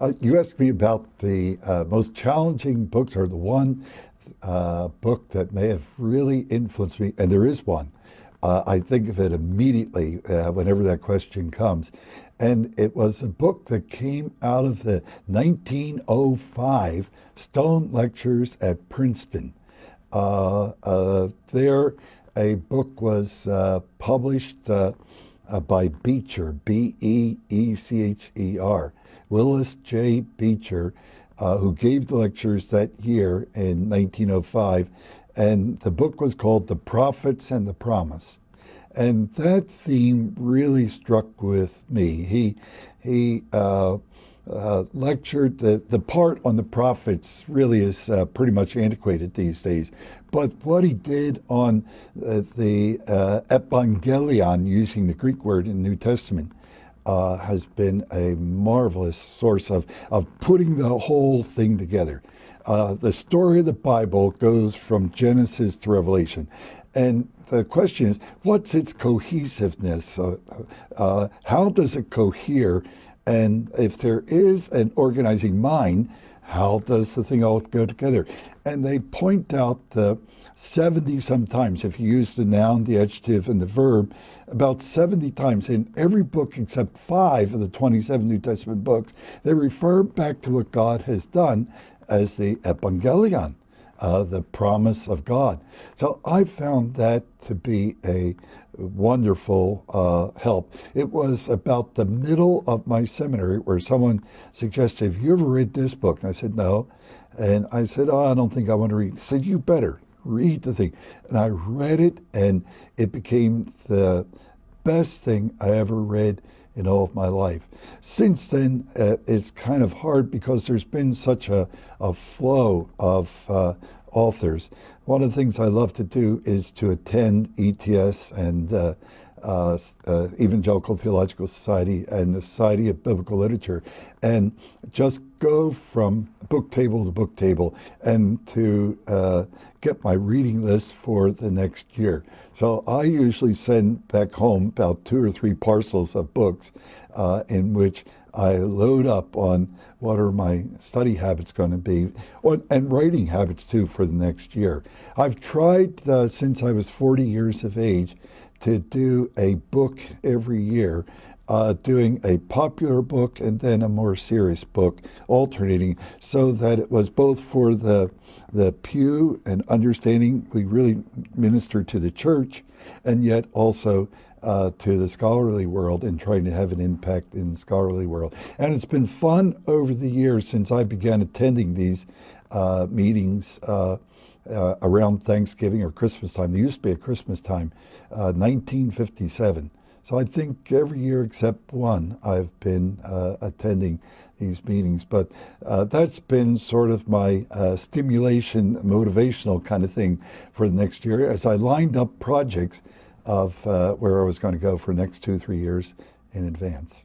Uh, you asked me about the uh, most challenging books, or the one uh, book that may have really influenced me, and there is one. Uh, I think of it immediately uh, whenever that question comes. And it was a book that came out of the 1905 Stone Lectures at Princeton. Uh, there, a book was published uh, by Beecher, B E E C H E R. Willis J. Beecher, uh, who gave the lectures that year in 1905, and the book was called The Prophets and the Promise. And that theme really struck with me. He, he, uh, uh, lectured. The, the part on the prophets really is uh, pretty much antiquated these days. But what he did on uh, the uh, Evangelion, using the Greek word in the New Testament, uh, has been a marvelous source of, of putting the whole thing together. the story of the Bible goes from Genesis to Revelation. And the question is, what's its cohesiveness? Uh, uh, how does it cohere and if there is an organizing mind, how does the thing all go together? And they point out the 70 sometimes, if you use the noun, the adjective, and the verb, about 70 times in every book except five of the 27 New Testament books, they refer back to what God has done as the Evangelion, uh, the promise of God. So I found that to be a wonderful uh, help. It was about the middle of my seminary where someone suggested, Have you ever read this book? And I said, No. And I said, Oh, I don't think I want to read. He said, You better read the thing. And I read it, and it became the best thing I ever read in all of my life. Since then, uh, it's kind of hard because there's been such a, a flow of uh, authors. One of the things I love to do is to attend ETS and uh, uh, uh, Evangelical Theological Society and the Society of Biblical Literature, and just go from book table to book table and to uh, get my reading list for the next year. So I usually send back home about two or three parcels of books uh, in which I load up on what are my study habits going to be and writing habits too for the next year. I've tried uh, since I was 40 years of age to do a book every year uh, doing a popular book and then a more serious book, alternating, so that it was both for the the pew and understanding we really minister to the church, and yet also uh, to the scholarly world and trying to have an impact in the scholarly world. And it's been fun over the years since I began attending these uh, meetings. Uh, uh, around Thanksgiving or Christmas time, there used to be a Christmas time, 1957 uh, so I think every year except one, I've been uh, attending these meetings. But uh, that's been sort of my uh, stimulation, motivational kind of thing for the next year as I lined up projects of uh, where I was going to go for the next two, three years in advance.